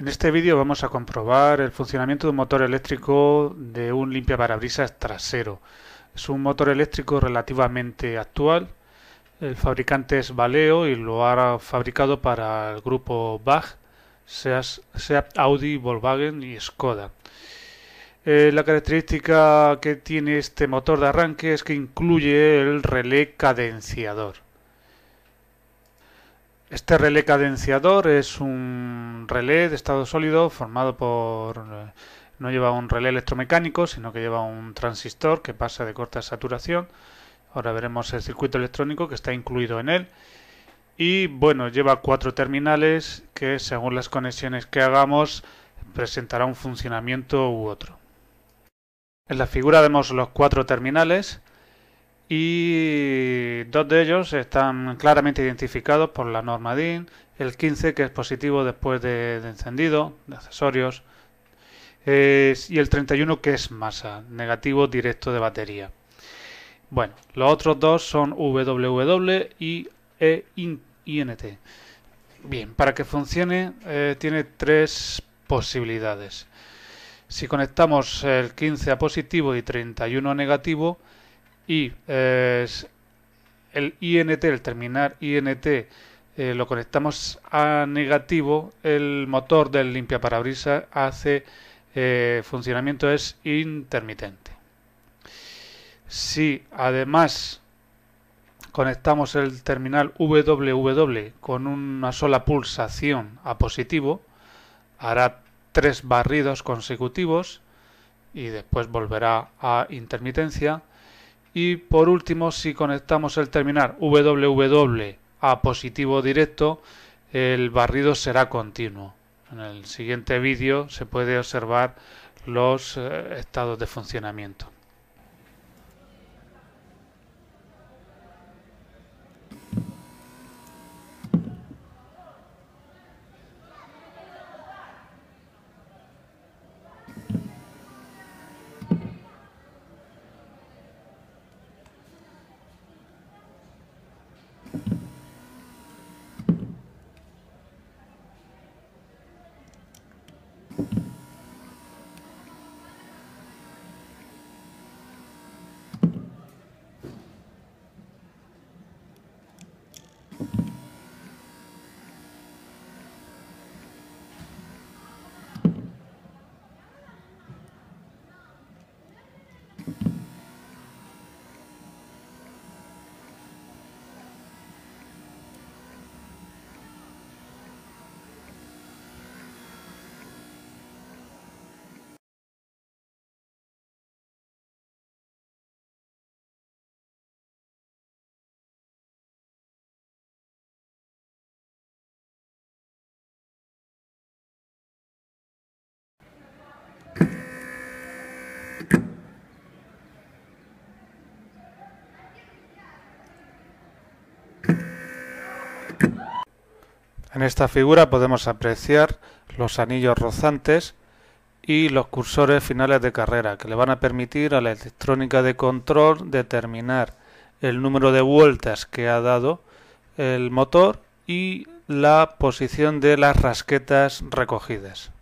En este vídeo vamos a comprobar el funcionamiento de un motor eléctrico de un limpiaparabrisas trasero. Es un motor eléctrico relativamente actual. El fabricante es Valeo y lo ha fabricado para el grupo Bach, sea Audi, Volkswagen y Skoda. Eh, la característica que tiene este motor de arranque es que incluye el relé cadenciador. Este relé cadenciador es un relé de estado sólido formado por... Eh, no lleva un relé electromecánico, sino que lleva un transistor que pasa de corta saturación. Ahora veremos el circuito electrónico que está incluido en él. Y bueno, lleva cuatro terminales que según las conexiones que hagamos presentará un funcionamiento u otro. En la figura vemos los cuatro terminales y dos de ellos están claramente identificados por la norma DIN, el 15 que es positivo después de, encendido, de accesorios, y el 31 que es masa, negativo directo de batería. Bueno, los otros dos son WW y EINT. Bien, para que funcione eh, tiene tres posibilidades. Si conectamos el 15 a positivo y 31 a negativo, y eh, el INT, el terminal INT, eh, lo conectamos a negativo, el motor del limpiaparabrisas hace eh, funcionamiento es intermitente. Si además conectamos el terminal WW con una sola pulsación a positivo, hará tres barridos consecutivos y después volverá a intermitencia y por último, si conectamos el terminal www a positivo directo, el barrido será continuo. En el siguiente vídeo se puede observar los eh, estados de funcionamiento. En esta figura podemos apreciar los anillos rozantes y los cursores finales de carrera que le van a permitir a la electrónica de control determinar el número de vueltas que ha dado el motor y la posición de las rasquetas recogidas.